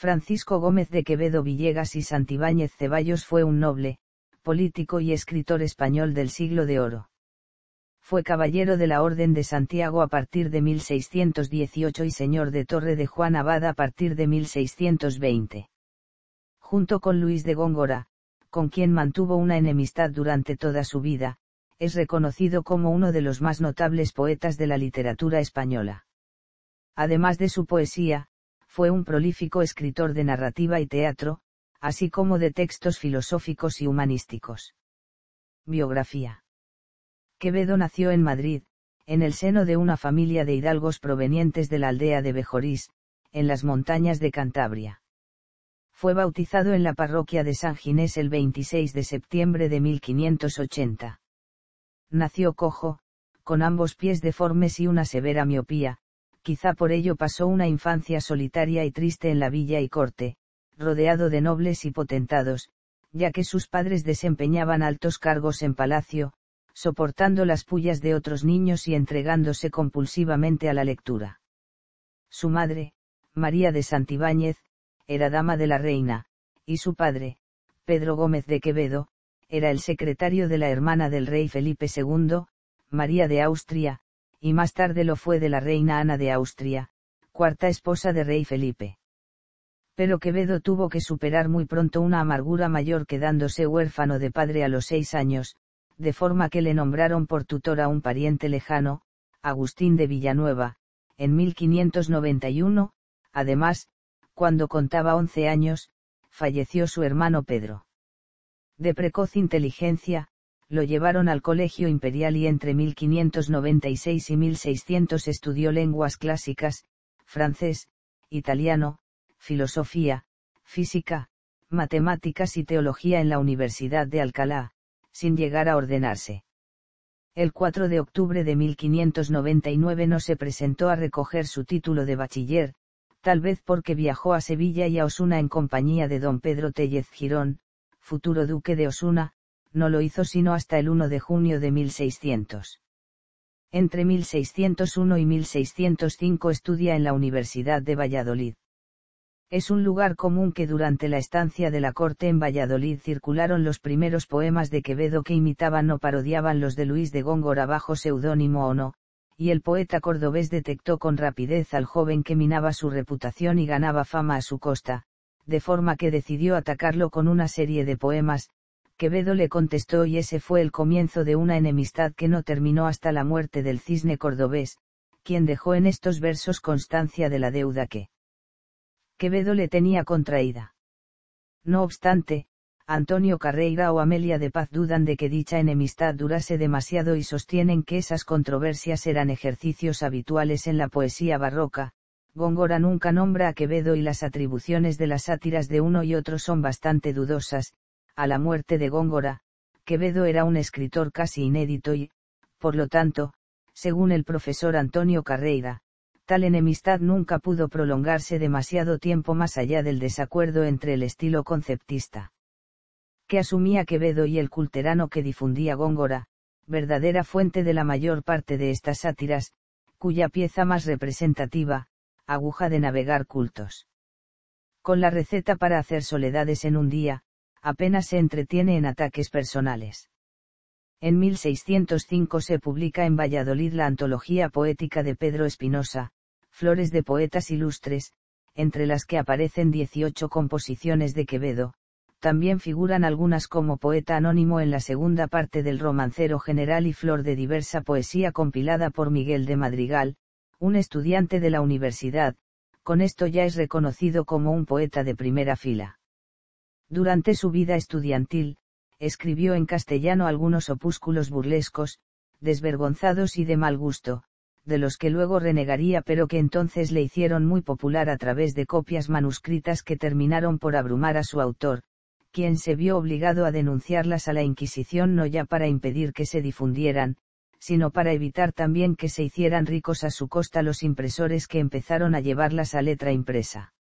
Francisco Gómez de Quevedo Villegas y Santibáñez Ceballos fue un noble, político y escritor español del siglo de oro. Fue caballero de la Orden de Santiago a partir de 1618 y señor de Torre de Juan Abad a partir de 1620. Junto con Luis de Góngora, con quien mantuvo una enemistad durante toda su vida, es reconocido como uno de los más notables poetas de la literatura española. Además de su poesía, fue un prolífico escritor de narrativa y teatro, así como de textos filosóficos y humanísticos. Biografía. Quevedo nació en Madrid, en el seno de una familia de hidalgos provenientes de la aldea de Bejorís, en las montañas de Cantabria. Fue bautizado en la parroquia de San Ginés el 26 de septiembre de 1580. Nació cojo, con ambos pies deformes y una severa miopía, quizá por ello pasó una infancia solitaria y triste en la villa y corte, rodeado de nobles y potentados, ya que sus padres desempeñaban altos cargos en palacio, soportando las pullas de otros niños y entregándose compulsivamente a la lectura. Su madre, María de Santibáñez, era dama de la reina, y su padre, Pedro Gómez de Quevedo, era el secretario de la hermana del rey Felipe II, María de Austria, y más tarde lo fue de la reina Ana de Austria, cuarta esposa de rey Felipe. Pero Quevedo tuvo que superar muy pronto una amargura mayor quedándose huérfano de padre a los seis años, de forma que le nombraron por tutor a un pariente lejano, Agustín de Villanueva, en 1591, además, cuando contaba once años, falleció su hermano Pedro. De precoz inteligencia, lo llevaron al Colegio Imperial y entre 1596 y 1600 estudió lenguas clásicas, francés, italiano, filosofía, física, matemáticas y teología en la Universidad de Alcalá, sin llegar a ordenarse. El 4 de octubre de 1599 no se presentó a recoger su título de bachiller, tal vez porque viajó a Sevilla y a Osuna en compañía de don Pedro Tellez Girón, futuro duque de Osuna, no lo hizo sino hasta el 1 de junio de 1600. Entre 1601 y 1605 estudia en la Universidad de Valladolid. Es un lugar común que durante la estancia de la corte en Valladolid circularon los primeros poemas de Quevedo que imitaban o parodiaban los de Luis de Góngora bajo seudónimo o no, y el poeta cordobés detectó con rapidez al joven que minaba su reputación y ganaba fama a su costa, de forma que decidió atacarlo con una serie de poemas, Quevedo le contestó y ese fue el comienzo de una enemistad que no terminó hasta la muerte del cisne cordobés, quien dejó en estos versos constancia de la deuda que Quevedo le tenía contraída. No obstante, Antonio Carreira o Amelia de Paz dudan de que dicha enemistad durase demasiado y sostienen que esas controversias eran ejercicios habituales en la poesía barroca. Góngora nunca nombra a Quevedo y las atribuciones de las sátiras de uno y otro son bastante dudosas, a la muerte de Góngora, Quevedo era un escritor casi inédito y, por lo tanto, según el profesor Antonio Carreira, tal enemistad nunca pudo prolongarse demasiado tiempo más allá del desacuerdo entre el estilo conceptista que asumía Quevedo y el culterano que difundía Góngora, verdadera fuente de la mayor parte de estas sátiras, cuya pieza más representativa, aguja de navegar cultos. Con la receta para hacer soledades en un día, apenas se entretiene en ataques personales. En 1605 se publica en Valladolid la antología poética de Pedro Espinosa, Flores de Poetas Ilustres, entre las que aparecen 18 composiciones de Quevedo, también figuran algunas como poeta anónimo en la segunda parte del romancero general y flor de diversa poesía compilada por Miguel de Madrigal, un estudiante de la universidad, con esto ya es reconocido como un poeta de primera fila. Durante su vida estudiantil, escribió en castellano algunos opúsculos burlescos, desvergonzados y de mal gusto, de los que luego renegaría pero que entonces le hicieron muy popular a través de copias manuscritas que terminaron por abrumar a su autor, quien se vio obligado a denunciarlas a la Inquisición no ya para impedir que se difundieran, sino para evitar también que se hicieran ricos a su costa los impresores que empezaron a llevarlas a letra impresa.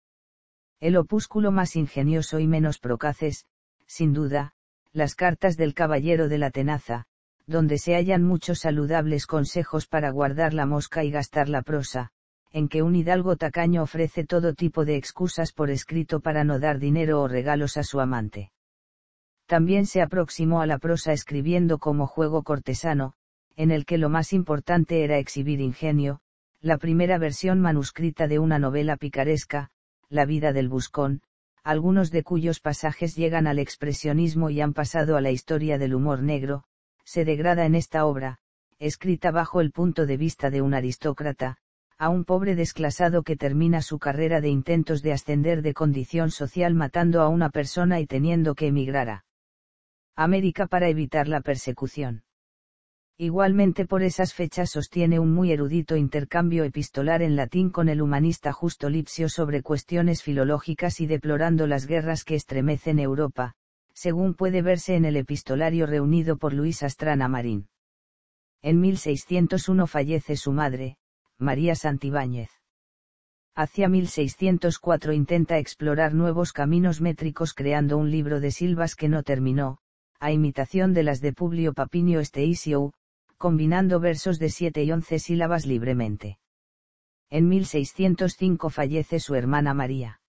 El opúsculo más ingenioso y menos procaces, sin duda, las cartas del caballero de la tenaza, donde se hallan muchos saludables consejos para guardar la mosca y gastar la prosa, en que un hidalgo tacaño ofrece todo tipo de excusas por escrito para no dar dinero o regalos a su amante. También se aproximó a la prosa escribiendo como juego cortesano, en el que lo más importante era exhibir ingenio, la primera versión manuscrita de una novela picaresca, la vida del Buscón, algunos de cuyos pasajes llegan al expresionismo y han pasado a la historia del humor negro, se degrada en esta obra, escrita bajo el punto de vista de un aristócrata, a un pobre desclasado que termina su carrera de intentos de ascender de condición social matando a una persona y teniendo que emigrar a América para evitar la persecución. Igualmente por esas fechas sostiene un muy erudito intercambio epistolar en latín con el humanista Justo Lipsio sobre cuestiones filológicas y deplorando las guerras que estremecen Europa, según puede verse en el epistolario reunido por Luis Astrana Marín. En 1601 fallece su madre, María Santibáñez. Hacia 1604 intenta explorar nuevos caminos métricos creando un libro de silvas que no terminó, a imitación de las de Publio Papinio Esteisio combinando versos de 7 y 11 sílabas libremente. En 1605 fallece su hermana María.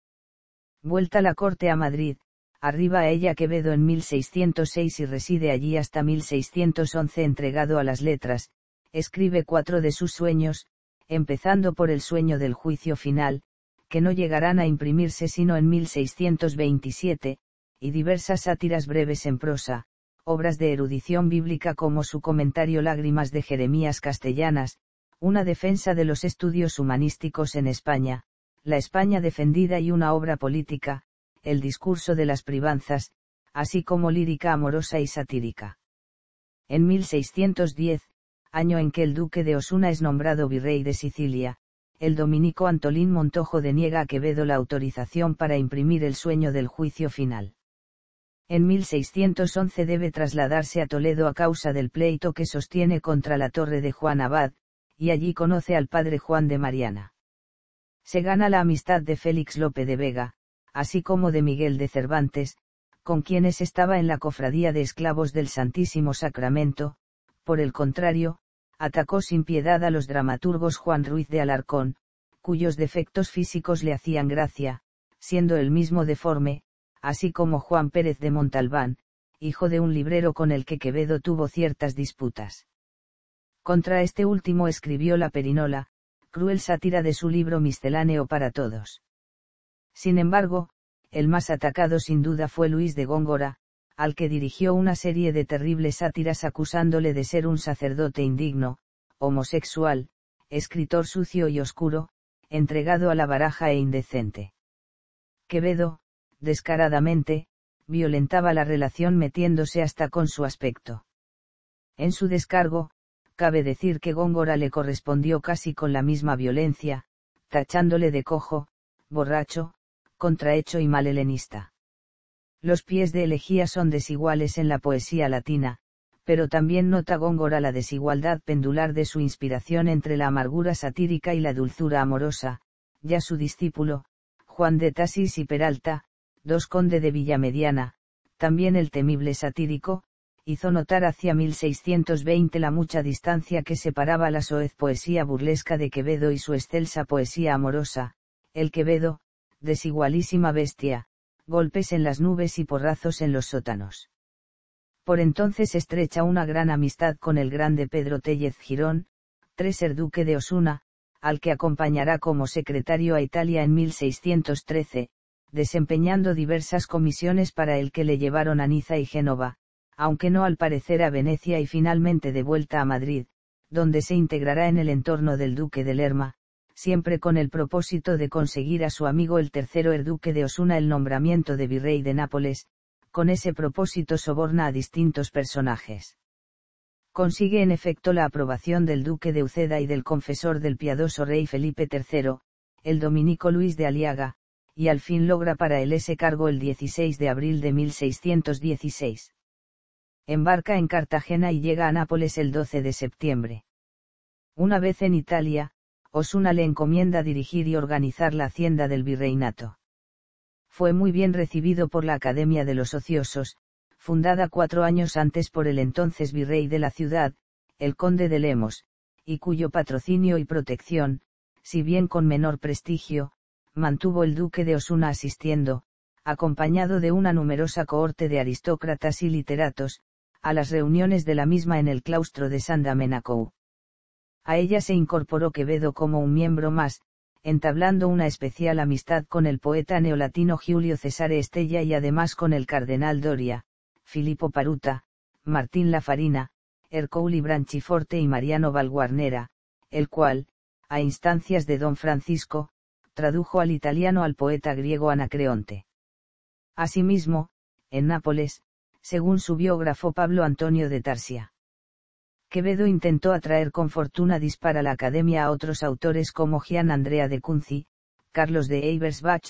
Vuelta la corte a Madrid, arriba a ella Quevedo en 1606 y reside allí hasta 1611 entregado a las letras, escribe cuatro de sus sueños, empezando por el sueño del juicio final, que no llegarán a imprimirse sino en 1627, y diversas sátiras breves en prosa, obras de erudición bíblica como su comentario Lágrimas de Jeremías Castellanas, una defensa de los estudios humanísticos en España, la España defendida y una obra política, el discurso de las privanzas, así como lírica amorosa y satírica. En 1610, año en que el duque de Osuna es nombrado virrey de Sicilia, el dominico Antolín Montojo deniega a Quevedo la autorización para imprimir el sueño del juicio final en 1611 debe trasladarse a Toledo a causa del pleito que sostiene contra la torre de Juan Abad, y allí conoce al padre Juan de Mariana. Se gana la amistad de Félix López de Vega, así como de Miguel de Cervantes, con quienes estaba en la cofradía de esclavos del Santísimo Sacramento, por el contrario, atacó sin piedad a los dramaturgos Juan Ruiz de Alarcón, cuyos defectos físicos le hacían gracia, siendo el mismo deforme, así como Juan Pérez de Montalbán, hijo de un librero con el que Quevedo tuvo ciertas disputas. Contra este último escribió La Perinola, cruel sátira de su libro misceláneo para todos. Sin embargo, el más atacado sin duda fue Luis de Góngora, al que dirigió una serie de terribles sátiras acusándole de ser un sacerdote indigno, homosexual, escritor sucio y oscuro, entregado a la baraja e indecente. Quevedo, descaradamente, violentaba la relación metiéndose hasta con su aspecto. En su descargo, cabe decir que Góngora le correspondió casi con la misma violencia, tachándole de cojo, borracho, contrahecho y malhelenista. Los pies de elegía son desiguales en la poesía latina, pero también nota Góngora la desigualdad pendular de su inspiración entre la amargura satírica y la dulzura amorosa, ya su discípulo, Juan de Tassis y Peralta, dos Conde de Villamediana, también el temible satírico, hizo notar hacia 1620 la mucha distancia que separaba la soez poesía burlesca de Quevedo y su excelsa poesía amorosa, el Quevedo, desigualísima bestia, golpes en las nubes y porrazos en los sótanos. Por entonces estrecha una gran amistad con el grande Pedro Tellez Girón, Treser Duque de Osuna, al que acompañará como secretario a Italia en 1613, desempeñando diversas comisiones para el que le llevaron a Niza y Génova, aunque no al parecer a Venecia y finalmente de vuelta a Madrid, donde se integrará en el entorno del duque de Lerma, siempre con el propósito de conseguir a su amigo el tercero erduque de Osuna el nombramiento de virrey de Nápoles, con ese propósito soborna a distintos personajes. Consigue en efecto la aprobación del duque de Uceda y del confesor del piadoso rey Felipe III, el dominico Luis de Aliaga, y al fin logra para él ese cargo el 16 de abril de 1616. Embarca en Cartagena y llega a Nápoles el 12 de septiembre. Una vez en Italia, Osuna le encomienda dirigir y organizar la hacienda del virreinato. Fue muy bien recibido por la Academia de los Ociosos, fundada cuatro años antes por el entonces virrey de la ciudad, el conde de Lemos, y cuyo patrocinio y protección, si bien con menor prestigio, mantuvo el duque de Osuna asistiendo, acompañado de una numerosa cohorte de aristócratas y literatos, a las reuniones de la misma en el claustro de Santa A ella se incorporó Quevedo como un miembro más, entablando una especial amistad con el poeta neolatino Julio Cesare Estella y además con el cardenal Doria, Filippo Paruta, Martín Lafarina, Ercouli Branchiforte y Mariano Valguarnera, el cual, a instancias de don Francisco, tradujo al italiano al poeta griego Anacreonte. Asimismo, en Nápoles, según su biógrafo Pablo Antonio de Tarsia. Quevedo intentó atraer con fortuna dispara la academia a otros autores como Gian Andrea de Cunzi, Carlos de Eibersbach,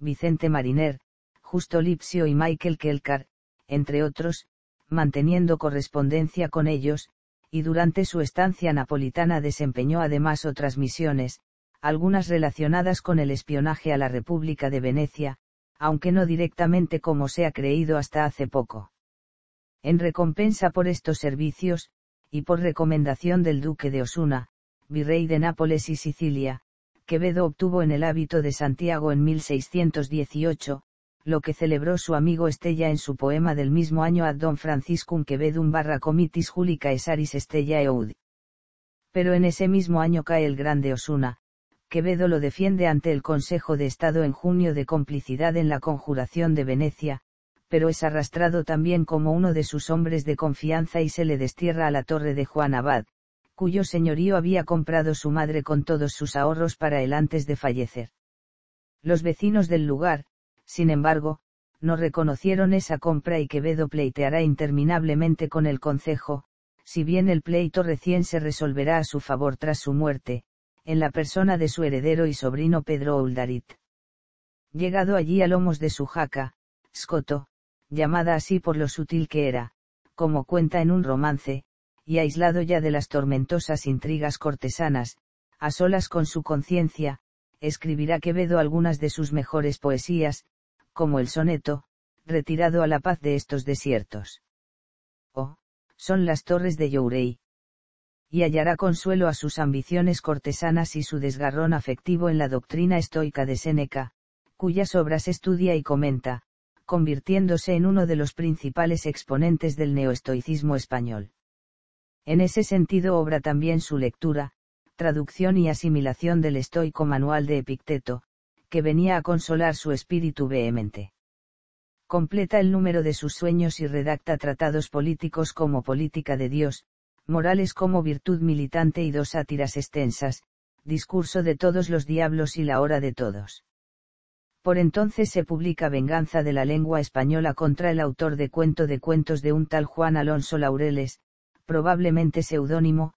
Vicente Mariner, Justo Lipsio y Michael Kelkar, entre otros, manteniendo correspondencia con ellos, y durante su estancia napolitana desempeñó además otras misiones, algunas relacionadas con el espionaje a la República de Venecia, aunque no directamente como se ha creído hasta hace poco. En recompensa por estos servicios, y por recomendación del duque de Osuna, virrey de Nápoles y Sicilia, Quevedo obtuvo en el hábito de Santiago en 1618, lo que celebró su amigo Estella en su poema del mismo año a Don Franciscum Quevedum barra comitis Julica Estella Eud. Pero en ese mismo año cae el grande Osuna, Quevedo lo defiende ante el Consejo de Estado en junio de complicidad en la conjuración de Venecia, pero es arrastrado también como uno de sus hombres de confianza y se le destierra a la torre de Juan Abad, cuyo señorío había comprado su madre con todos sus ahorros para él antes de fallecer. Los vecinos del lugar, sin embargo, no reconocieron esa compra y Quevedo pleiteará interminablemente con el Consejo, si bien el pleito recién se resolverá a su favor tras su muerte, en la persona de su heredero y sobrino Pedro Uldarit. Llegado allí a lomos de su jaca, Scoto, llamada así por lo sutil que era, como cuenta en un romance, y aislado ya de las tormentosas intrigas cortesanas, a solas con su conciencia, escribirá Quevedo algunas de sus mejores poesías, como el soneto, retirado a la paz de estos desiertos. Oh, son las torres de Yourey, y hallará consuelo a sus ambiciones cortesanas y su desgarrón afectivo en la doctrina estoica de Séneca, cuyas obras estudia y comenta, convirtiéndose en uno de los principales exponentes del neoestoicismo español. En ese sentido obra también su lectura, traducción y asimilación del estoico manual de Epicteto, que venía a consolar su espíritu vehemente. Completa el número de sus sueños y redacta tratados políticos como Política de Dios, Morales como virtud militante y dos sátiras extensas, Discurso de todos los diablos y la hora de todos. Por entonces se publica Venganza de la lengua española contra el autor de Cuento de Cuentos de un tal Juan Alonso Laureles, probablemente seudónimo,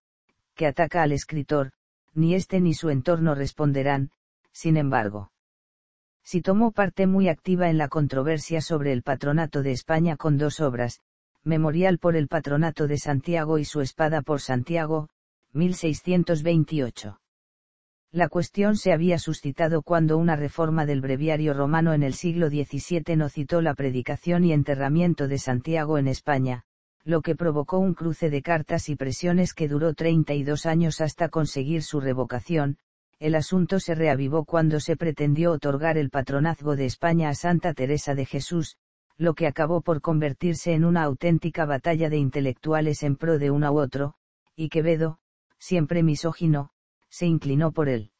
que ataca al escritor, ni este ni su entorno responderán, sin embargo. Si tomó parte muy activa en la controversia sobre el patronato de España con dos obras, memorial por el patronato de Santiago y su espada por Santiago, 1628. La cuestión se había suscitado cuando una reforma del breviario romano en el siglo XVII no citó la predicación y enterramiento de Santiago en España, lo que provocó un cruce de cartas y presiones que duró 32 años hasta conseguir su revocación. El asunto se reavivó cuando se pretendió otorgar el patronazgo de España a Santa Teresa de Jesús, lo que acabó por convertirse en una auténtica batalla de intelectuales en pro de uno u otro, y Quevedo, siempre misógino, se inclinó por él.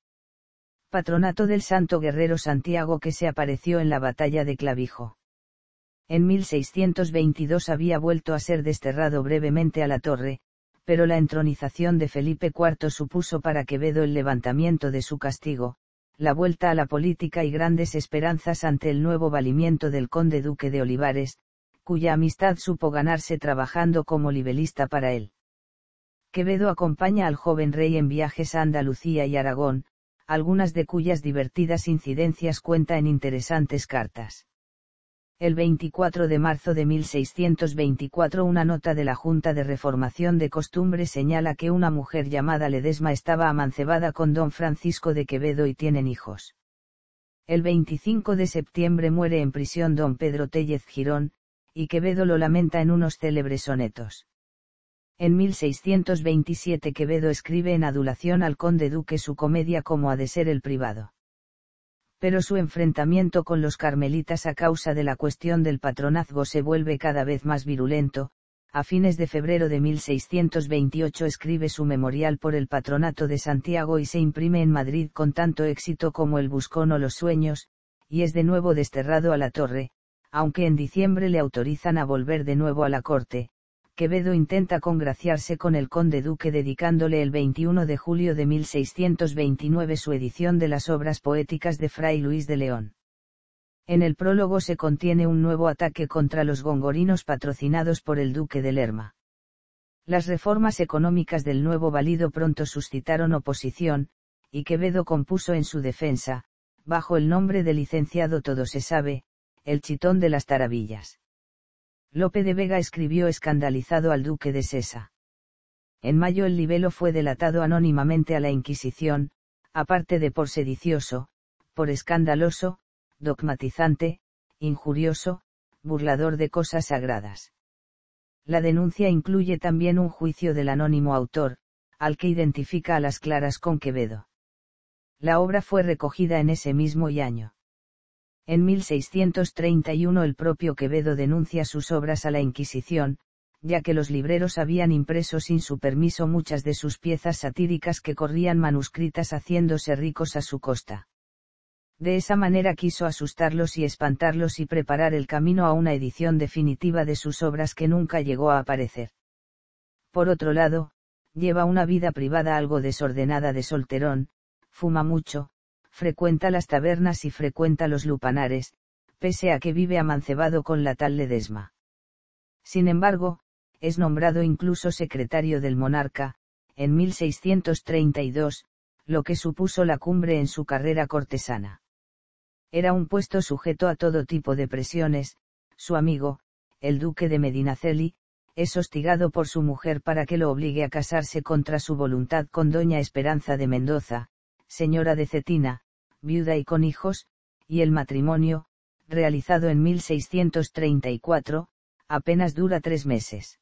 Patronato del santo guerrero Santiago que se apareció en la batalla de Clavijo. En 1622 había vuelto a ser desterrado brevemente a la torre, pero la entronización de Felipe IV supuso para Quevedo el levantamiento de su castigo, la vuelta a la política y grandes esperanzas ante el nuevo valimiento del conde duque de Olivares, cuya amistad supo ganarse trabajando como libelista para él. Quevedo acompaña al joven rey en viajes a Andalucía y Aragón, algunas de cuyas divertidas incidencias cuenta en interesantes cartas. El 24 de marzo de 1624 una nota de la Junta de Reformación de Costumbres señala que una mujer llamada Ledesma estaba amancebada con don Francisco de Quevedo y tienen hijos. El 25 de septiembre muere en prisión don Pedro Tellez Girón, y Quevedo lo lamenta en unos célebres sonetos. En 1627 Quevedo escribe en adulación al conde duque su comedia como ha de ser el privado pero su enfrentamiento con los carmelitas a causa de la cuestión del patronazgo se vuelve cada vez más virulento. A fines de febrero de 1628 escribe su memorial por el patronato de Santiago y se imprime en Madrid con tanto éxito como el Buscón o los Sueños, y es de nuevo desterrado a la torre, aunque en diciembre le autorizan a volver de nuevo a la corte, Quevedo intenta congraciarse con el conde duque dedicándole el 21 de julio de 1629 su edición de las obras poéticas de Fray Luis de León. En el prólogo se contiene un nuevo ataque contra los gongorinos patrocinados por el duque de Lerma. Las reformas económicas del nuevo valido pronto suscitaron oposición, y Quevedo compuso en su defensa, bajo el nombre de licenciado todo se sabe, el chitón de las tarabillas Lope de Vega escribió escandalizado al duque de Sesa. En mayo el libelo fue delatado anónimamente a la Inquisición, aparte de por sedicioso, por escandaloso, dogmatizante, injurioso, burlador de cosas sagradas. La denuncia incluye también un juicio del anónimo autor, al que identifica a las claras con Quevedo. La obra fue recogida en ese mismo año. En 1631 el propio Quevedo denuncia sus obras a la Inquisición, ya que los libreros habían impreso sin su permiso muchas de sus piezas satíricas que corrían manuscritas haciéndose ricos a su costa. De esa manera quiso asustarlos y espantarlos y preparar el camino a una edición definitiva de sus obras que nunca llegó a aparecer. Por otro lado, lleva una vida privada algo desordenada de solterón, fuma mucho, frecuenta las tabernas y frecuenta los lupanares, pese a que vive amancebado con la tal Ledesma. Sin embargo, es nombrado incluso secretario del monarca, en 1632, lo que supuso la cumbre en su carrera cortesana. Era un puesto sujeto a todo tipo de presiones, su amigo, el duque de Medinaceli, es hostigado por su mujer para que lo obligue a casarse contra su voluntad con doña Esperanza de Mendoza, señora de Cetina, viuda y con hijos, y el matrimonio, realizado en 1634, apenas dura tres meses.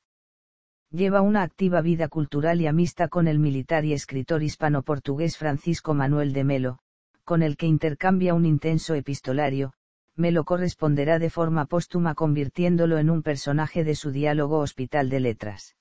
Lleva una activa vida cultural y amista con el militar y escritor hispano-portugués Francisco Manuel de Melo, con el que intercambia un intenso epistolario, Melo corresponderá de forma póstuma convirtiéndolo en un personaje de su diálogo Hospital de Letras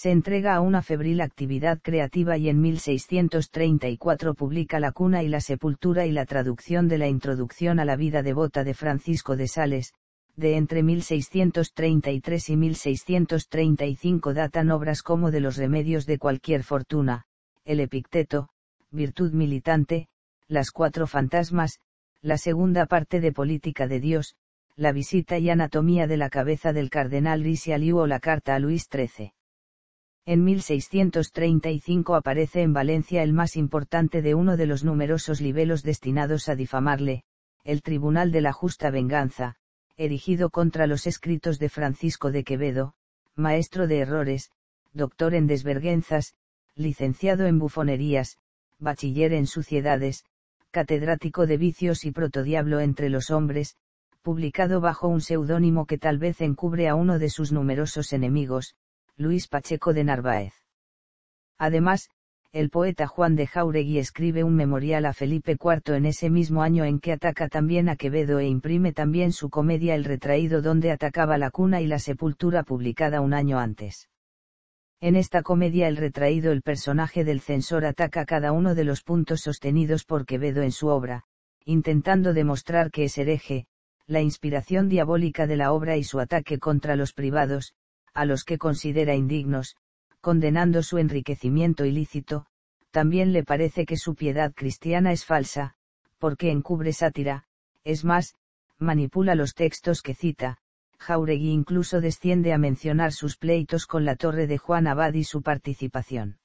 se entrega a una febril actividad creativa y en 1634 publica La cuna y la sepultura y la traducción de la introducción a la vida devota de Francisco de Sales, de entre 1633 y 1635 datan obras como de los remedios de cualquier fortuna, el epicteto, virtud militante, las cuatro fantasmas, la segunda parte de política de Dios, la visita y anatomía de la cabeza del cardenal Aliu o la carta a Luis XIII en 1635 aparece en Valencia el más importante de uno de los numerosos libelos destinados a difamarle, el Tribunal de la Justa Venganza, erigido contra los escritos de Francisco de Quevedo, maestro de errores, doctor en desvergüenzas, licenciado en bufonerías, bachiller en suciedades, catedrático de vicios y protodiablo entre los hombres, publicado bajo un seudónimo que tal vez encubre a uno de sus numerosos enemigos, Luis Pacheco de Narváez. Además, el poeta Juan de Jauregui escribe un memorial a Felipe IV en ese mismo año en que ataca también a Quevedo e imprime también su comedia El retraído donde atacaba la cuna y la sepultura publicada un año antes. En esta comedia El retraído el personaje del censor ataca cada uno de los puntos sostenidos por Quevedo en su obra, intentando demostrar que es hereje, la inspiración diabólica de la obra y su ataque contra los privados, a los que considera indignos, condenando su enriquecimiento ilícito, también le parece que su piedad cristiana es falsa, porque encubre sátira, es más, manipula los textos que cita, Jauregui incluso desciende a mencionar sus pleitos con la torre de Juan Abad y su participación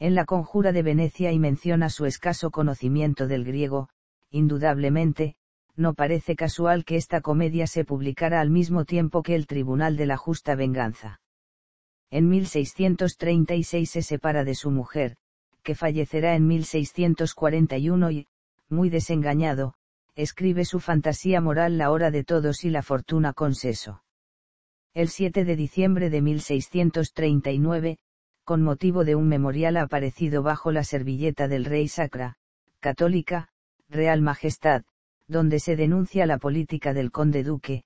en la conjura de Venecia y menciona su escaso conocimiento del griego, indudablemente, no parece casual que esta comedia se publicara al mismo tiempo que el Tribunal de la Justa Venganza. En 1636 se separa de su mujer, que fallecerá en 1641 y, muy desengañado, escribe su fantasía moral La hora de todos y la fortuna con seso. El 7 de diciembre de 1639, con motivo de un memorial aparecido bajo la servilleta del rey Sacra, católica, Real Majestad, donde se denuncia la política del conde duque,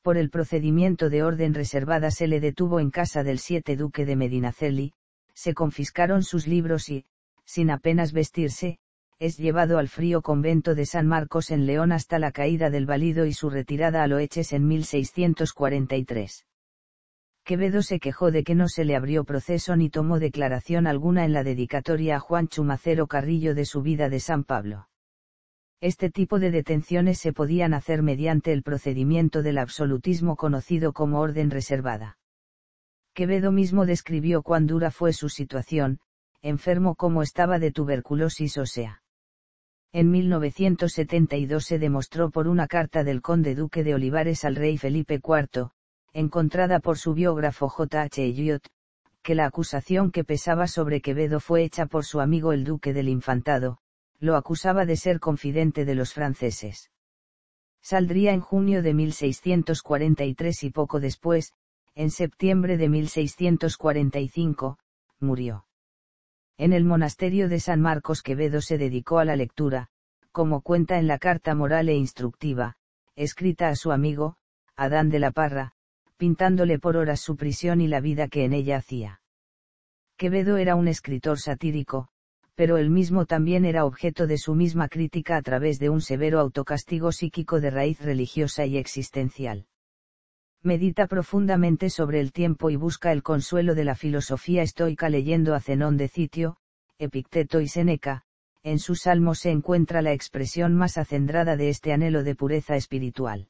por el procedimiento de orden reservada se le detuvo en casa del siete duque de Medinaceli, se confiscaron sus libros y, sin apenas vestirse, es llevado al frío convento de San Marcos en León hasta la caída del Valido y su retirada a Loeches en 1643. Quevedo se quejó de que no se le abrió proceso ni tomó declaración alguna en la dedicatoria a Juan Chumacero Carrillo de su vida de San Pablo. Este tipo de detenciones se podían hacer mediante el procedimiento del absolutismo conocido como orden reservada. Quevedo mismo describió cuán dura fue su situación, enfermo como estaba de tuberculosis ósea. En 1972 se demostró por una carta del conde duque de Olivares al rey Felipe IV, encontrada por su biógrafo J. H. que la acusación que pesaba sobre Quevedo fue hecha por su amigo el duque del Infantado, lo acusaba de ser confidente de los franceses. Saldría en junio de 1643 y poco después, en septiembre de 1645, murió. En el monasterio de San Marcos Quevedo se dedicó a la lectura, como cuenta en la carta moral e instructiva, escrita a su amigo, Adán de la Parra, pintándole por horas su prisión y la vida que en ella hacía. Quevedo era un escritor satírico, pero él mismo también era objeto de su misma crítica a través de un severo autocastigo psíquico de raíz religiosa y existencial. Medita profundamente sobre el tiempo y busca el consuelo de la filosofía estoica leyendo a Zenón de Citio, Epicteto y Seneca, en sus salmos se encuentra la expresión más acendrada de este anhelo de pureza espiritual.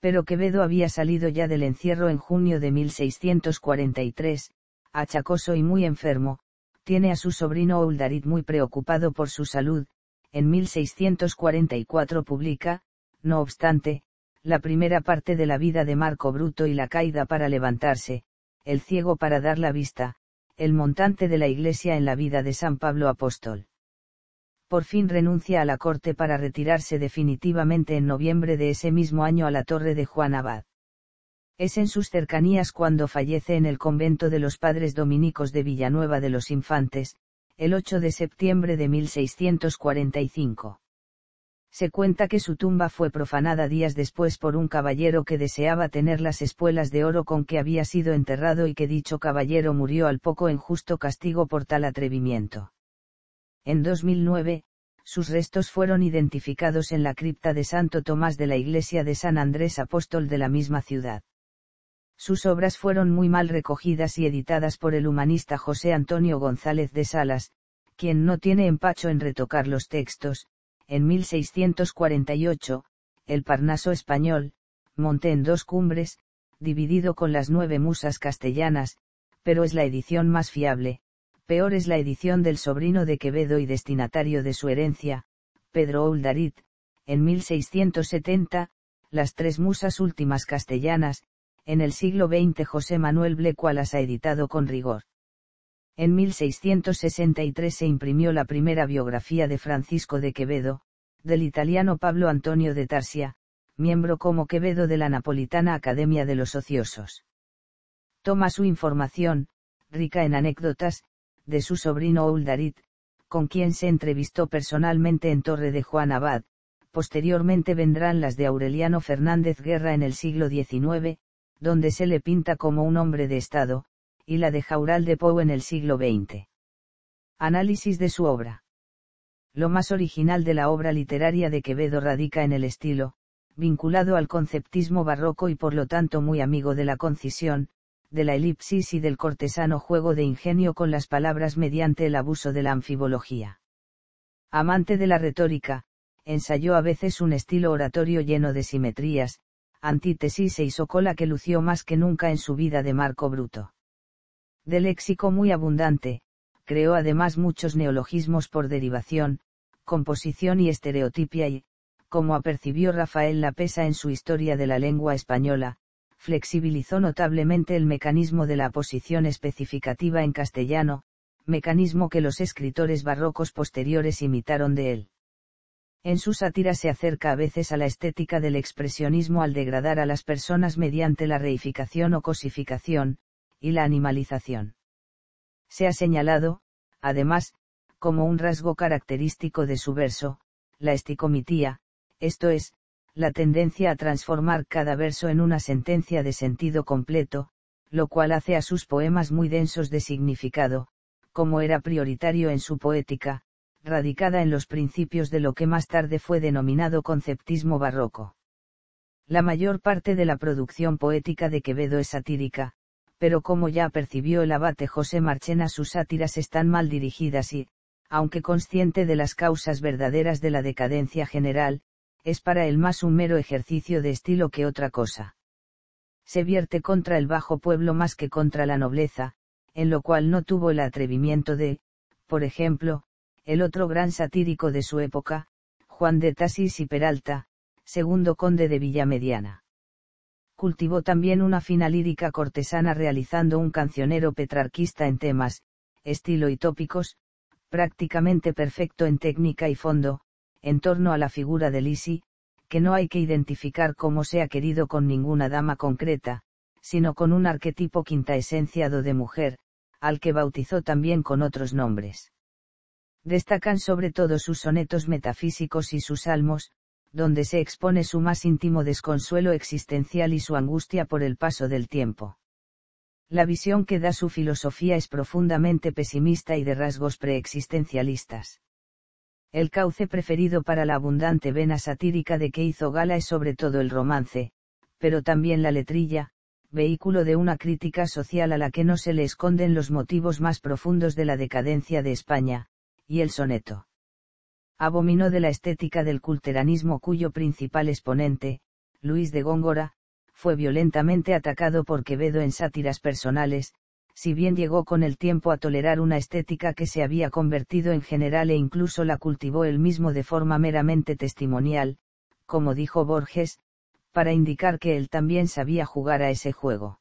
Pero Quevedo había salido ya del encierro en junio de 1643, achacoso y muy enfermo, tiene a su sobrino Uldarit muy preocupado por su salud, en 1644 publica, no obstante, la primera parte de la vida de Marco Bruto y la caída para levantarse, el ciego para dar la vista, el montante de la iglesia en la vida de San Pablo Apóstol. Por fin renuncia a la corte para retirarse definitivamente en noviembre de ese mismo año a la torre de Juan Abad. Es en sus cercanías cuando fallece en el convento de los padres dominicos de Villanueva de los Infantes, el 8 de septiembre de 1645. Se cuenta que su tumba fue profanada días después por un caballero que deseaba tener las espuelas de oro con que había sido enterrado y que dicho caballero murió al poco en justo castigo por tal atrevimiento. En 2009, sus restos fueron identificados en la cripta de Santo Tomás de la iglesia de San Andrés Apóstol de la misma ciudad. Sus obras fueron muy mal recogidas y editadas por el humanista José Antonio González de Salas, quien no tiene empacho en retocar los textos. En 1648, el Parnaso español, monte en dos cumbres, dividido con las nueve musas castellanas, pero es la edición más fiable, peor es la edición del sobrino de Quevedo y destinatario de su herencia, Pedro Uldarit en 1670, las tres musas últimas castellanas, en el siglo XX José Manuel Bleco las ha editado con rigor. En 1663 se imprimió la primera biografía de Francisco de Quevedo, del italiano Pablo Antonio de Tarsia, miembro como Quevedo de la Napolitana Academia de los Ociosos. Toma su información, rica en anécdotas, de su sobrino Uldarit, con quien se entrevistó personalmente en Torre de Juan Abad, posteriormente vendrán las de Aureliano Fernández Guerra en el siglo XIX, donde se le pinta como un hombre de Estado, y la de Jaural de Pou en el siglo XX. Análisis de su obra. Lo más original de la obra literaria de Quevedo radica en el estilo, vinculado al conceptismo barroco y por lo tanto muy amigo de la concisión, de la elipsis y del cortesano juego de ingenio con las palabras mediante el abuso de la anfibología. Amante de la retórica, ensayó a veces un estilo oratorio lleno de simetrías, antítesis e isocola que lució más que nunca en su vida de Marco Bruto. De léxico muy abundante, creó además muchos neologismos por derivación, composición y estereotipia y, como apercibió Rafael la pesa en su Historia de la Lengua Española, flexibilizó notablemente el mecanismo de la posición especificativa en castellano, mecanismo que los escritores barrocos posteriores imitaron de él. En su sátira se acerca a veces a la estética del expresionismo al degradar a las personas mediante la reificación o cosificación, y la animalización. Se ha señalado, además, como un rasgo característico de su verso, la esticomitía, esto es, la tendencia a transformar cada verso en una sentencia de sentido completo, lo cual hace a sus poemas muy densos de significado, como era prioritario en su poética, radicada en los principios de lo que más tarde fue denominado conceptismo barroco. La mayor parte de la producción poética de Quevedo es satírica, pero como ya percibió el abate José Marchena sus sátiras están mal dirigidas y, aunque consciente de las causas verdaderas de la decadencia general, es para él más un mero ejercicio de estilo que otra cosa. Se vierte contra el bajo pueblo más que contra la nobleza, en lo cual no tuvo el atrevimiento de, por ejemplo, el otro gran satírico de su época, Juan de Tassis y Peralta, segundo conde de Villamediana. Cultivó también una fina lírica cortesana realizando un cancionero petrarquista en temas, estilo y tópicos, prácticamente perfecto en técnica y fondo, en torno a la figura de Lisi, que no hay que identificar como sea querido con ninguna dama concreta, sino con un arquetipo quintaesenciado de mujer, al que bautizó también con otros nombres destacan sobre todo sus sonetos metafísicos y sus salmos, donde se expone su más íntimo desconsuelo existencial y su angustia por el paso del tiempo. La visión que da su filosofía es profundamente pesimista y de rasgos preexistencialistas. El cauce preferido para la abundante vena satírica de que hizo gala es sobre todo el romance, pero también la letrilla, vehículo de una crítica social a la que no se le esconden los motivos más profundos de la decadencia de España, y el soneto. Abominó de la estética del culteranismo cuyo principal exponente, Luis de Góngora, fue violentamente atacado por Quevedo en sátiras personales, si bien llegó con el tiempo a tolerar una estética que se había convertido en general e incluso la cultivó él mismo de forma meramente testimonial, como dijo Borges, para indicar que él también sabía jugar a ese juego.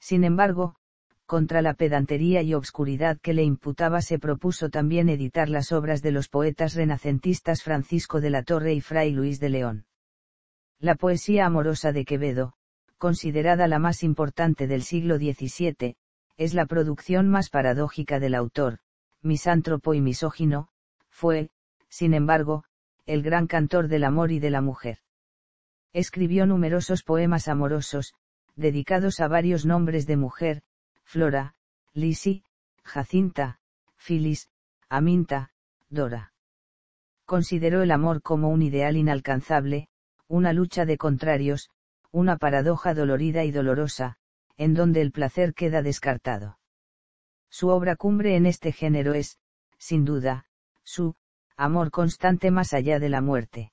Sin embargo, contra la pedantería y obscuridad que le imputaba se propuso también editar las obras de los poetas renacentistas Francisco de la Torre y Fray Luis de León. La poesía amorosa de Quevedo, considerada la más importante del siglo XVII, es la producción más paradójica del autor, misántropo y misógino, fue, sin embargo, el gran cantor del amor y de la mujer. Escribió numerosos poemas amorosos, dedicados a varios nombres de mujer, Flora, Lisi, Jacinta, Filis, Aminta, Dora. Consideró el amor como un ideal inalcanzable, una lucha de contrarios, una paradoja dolorida y dolorosa, en donde el placer queda descartado. Su obra cumbre en este género es, sin duda, su, amor constante más allá de la muerte.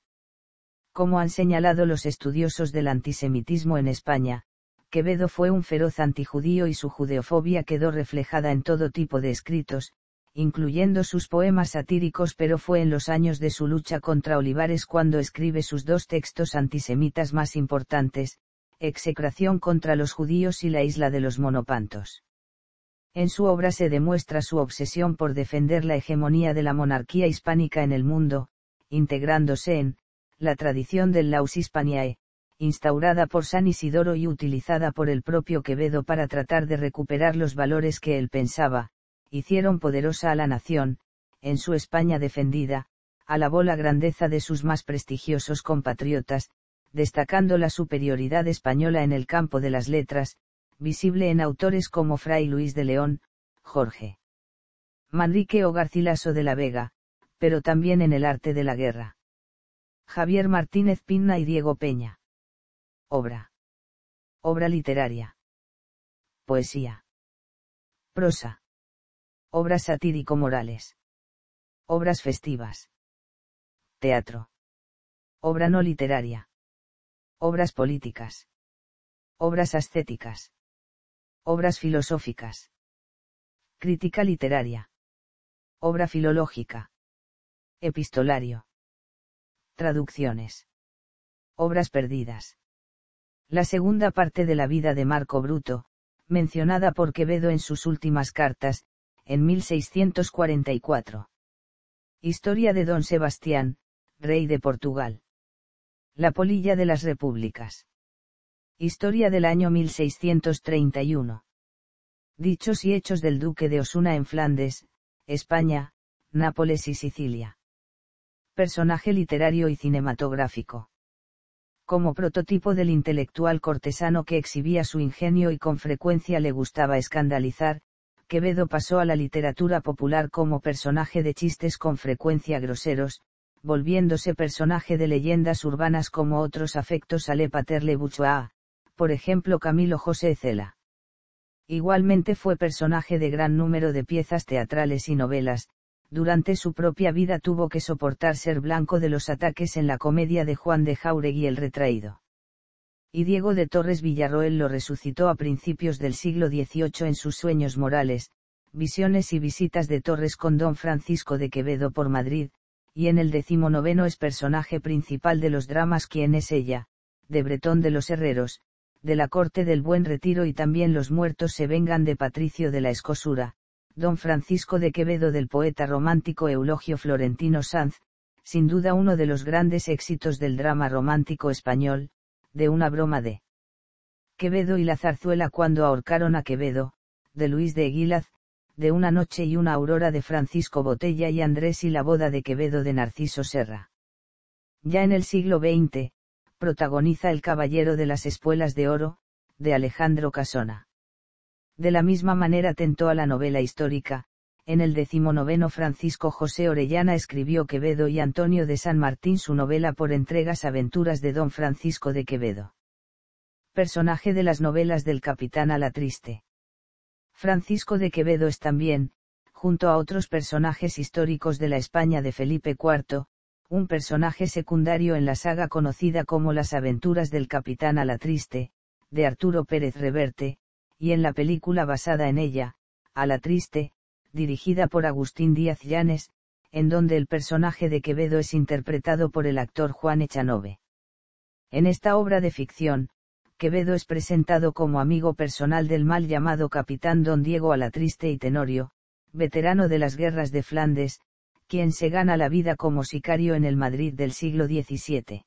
Como han señalado los estudiosos del antisemitismo en España, Quevedo fue un feroz antijudío y su judeofobia quedó reflejada en todo tipo de escritos, incluyendo sus poemas satíricos, pero fue en los años de su lucha contra Olivares cuando escribe sus dos textos antisemitas más importantes, Execración contra los judíos y La isla de los monopantos. En su obra se demuestra su obsesión por defender la hegemonía de la monarquía hispánica en el mundo, integrándose en la tradición del Laus Hispaniae, instaurada por San Isidoro y utilizada por el propio Quevedo para tratar de recuperar los valores que él pensaba, hicieron poderosa a la nación, en su España defendida, alabó la grandeza de sus más prestigiosos compatriotas, destacando la superioridad española en el campo de las letras, visible en autores como Fray Luis de León, Jorge Manrique o Garcilaso de la Vega, pero también en el arte de la guerra. Javier Martínez Pinna y Diego Peña. Obra. Obra literaria. Poesía. Prosa. Obras satírico-morales. Obras festivas. Teatro. Obra no literaria. Obras políticas. Obras ascéticas. Obras filosóficas. Crítica literaria. Obra filológica. Epistolario. Traducciones. Obras perdidas la segunda parte de la vida de Marco Bruto, mencionada por Quevedo en sus últimas cartas, en 1644. Historia de Don Sebastián, rey de Portugal. La polilla de las repúblicas. Historia del año 1631. Dichos y hechos del duque de Osuna en Flandes, España, Nápoles y Sicilia. Personaje literario y cinematográfico como prototipo del intelectual cortesano que exhibía su ingenio y con frecuencia le gustaba escandalizar, Quevedo pasó a la literatura popular como personaje de chistes con frecuencia groseros, volviéndose personaje de leyendas urbanas como otros afectos a Le por ejemplo Camilo José Cela. Igualmente fue personaje de gran número de piezas teatrales y novelas, durante su propia vida tuvo que soportar ser blanco de los ataques en la comedia de Juan de Jauregui el retraído. Y Diego de Torres Villarroel lo resucitó a principios del siglo XVIII en sus Sueños Morales, Visiones y Visitas de Torres con Don Francisco de Quevedo por Madrid, y en el decimonoveno es personaje principal de los dramas Quién es ella, de Bretón de los Herreros, de la Corte del Buen Retiro y también Los Muertos se vengan de Patricio de la Escosura, Don Francisco de Quevedo del poeta romántico Eulogio Florentino Sanz, sin duda uno de los grandes éxitos del drama romántico español, de una broma de Quevedo y la zarzuela cuando ahorcaron a Quevedo, de Luis de Eguilaz, de Una noche y una aurora de Francisco Botella y Andrés y la boda de Quevedo de Narciso Serra. Ya en el siglo XX, protagoniza El Caballero de las Espuelas de Oro, de Alejandro Casona. De la misma manera tentó a la novela histórica, en el decimonoveno Francisco José Orellana escribió Quevedo y Antonio de San Martín su novela por entregas Aventuras de Don Francisco de Quevedo. Personaje de las novelas del capitán a la triste. Francisco de Quevedo es también, junto a otros personajes históricos de la España de Felipe IV, un personaje secundario en la saga conocida como Las aventuras del capitán a la triste, de Arturo Pérez Reverte, y en la película basada en ella, A la Triste, dirigida por Agustín Díaz Llanes, en donde el personaje de Quevedo es interpretado por el actor Juan Echanove. En esta obra de ficción, Quevedo es presentado como amigo personal del mal llamado capitán don Diego Alatriste y Tenorio, veterano de las guerras de Flandes, quien se gana la vida como sicario en el Madrid del siglo XVII.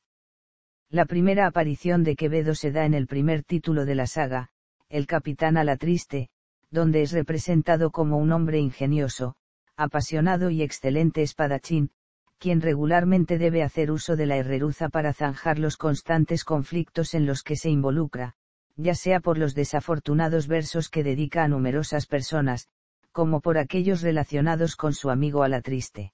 La primera aparición de Quevedo se da en el primer título de la saga, el capitán Alatriste, triste, donde es representado como un hombre ingenioso, apasionado y excelente espadachín, quien regularmente debe hacer uso de la herreruza para zanjar los constantes conflictos en los que se involucra, ya sea por los desafortunados versos que dedica a numerosas personas, como por aquellos relacionados con su amigo Alatriste. triste.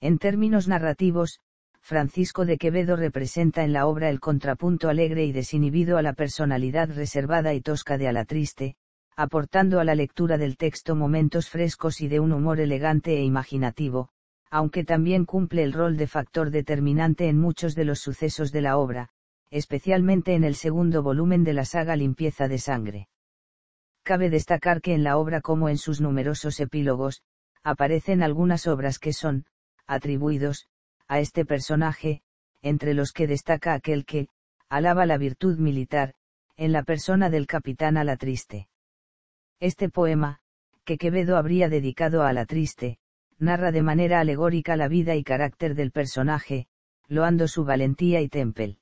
En términos narrativos, Francisco de Quevedo representa en la obra el contrapunto alegre y desinhibido a la personalidad reservada y tosca de Alatriste, aportando a la lectura del texto momentos frescos y de un humor elegante e imaginativo, aunque también cumple el rol de factor determinante en muchos de los sucesos de la obra, especialmente en el segundo volumen de la saga Limpieza de Sangre. Cabe destacar que en la obra como en sus numerosos epílogos, aparecen algunas obras que son, atribuidos, a este personaje, entre los que destaca aquel que, alaba la virtud militar, en la persona del capitán Alatriste. triste. Este poema, que Quevedo habría dedicado a la triste, narra de manera alegórica la vida y carácter del personaje, loando su valentía y temple.